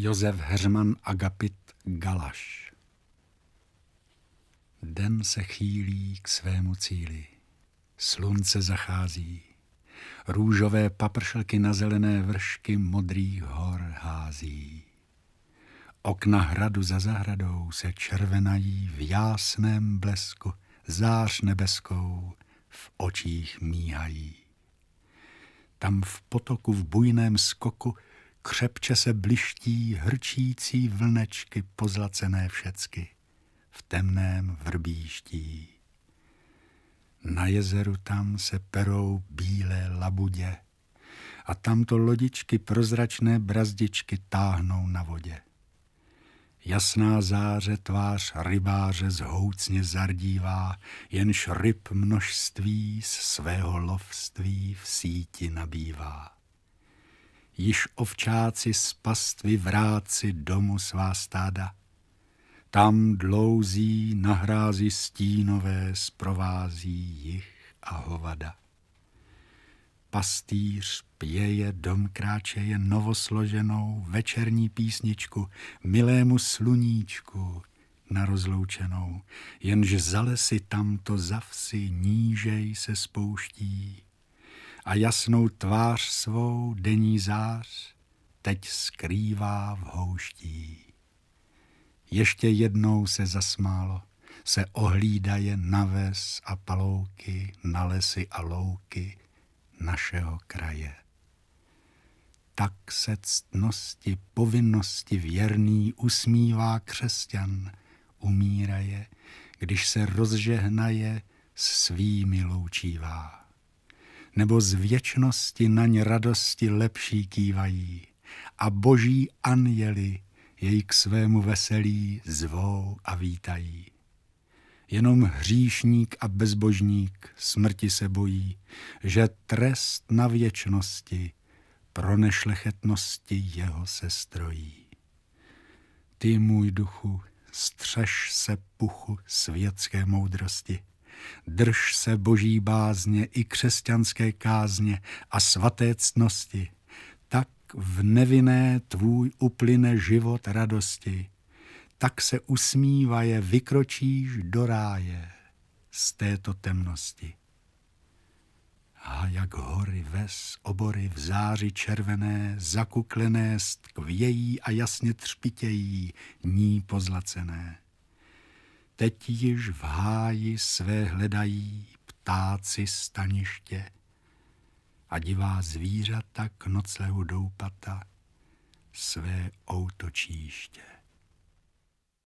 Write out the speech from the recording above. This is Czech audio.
Josef Herman Agapit Galaš Den se chýlí k svému cíli. Slunce zachází. Růžové papršelky na zelené vršky modrých hor hází. Okna hradu za zahradou se červenají v jásném blesku, zář nebeskou v očích míhají. Tam v potoku v bujném skoku křepče se bliští hrčící vlnečky pozlacené všecky v temném vrbíští. Na jezeru tam se perou bílé labudě a tamto lodičky prozračné brazdičky táhnou na vodě. Jasná záře tvář rybáře zhoucně zardívá, jenž ryb množství z svého lovství v síti nabývá již ovčáci z pastvy vráci domu svá stáda. Tam dlouzí na stínové sprovází jich a hovada. Pastýř pěje dom kráčeje novosloženou večerní písničku milému sluníčku na rozloučenou, jenž za lesy tamto zavsi nížej se spouští a jasnou tvář svou denní zář teď skrývá v houští. Ještě jednou se zasmálo, se ohlídaje na ves a palouky, na lesy a louky našeho kraje. Tak se ctnosti, povinnosti věrný usmívá křesťan, umíraje, když se rozžehnaje, svými loučívá nebo z věčnosti naň radosti lepší kývají a boží anjeli jej k svému veselí zvou a vítají. Jenom hříšník a bezbožník smrti se bojí, že trest na věčnosti pro nešlechetnosti jeho se strojí. Ty, můj duchu, střeš se puchu světské moudrosti – Drž se boží bázně i křesťanské kázně a svaté ctnosti. Tak v nevinné tvůj uplyne život radosti. Tak se usmívaje vykročíš do ráje z této temnosti. A jak hory ves obory v záři červené, zakuklené, stkvějí a jasně třpitějí, ní pozlacené teď již v háji své hledají ptáci staniště a divá zvířata k noclehu doupata své outočíště.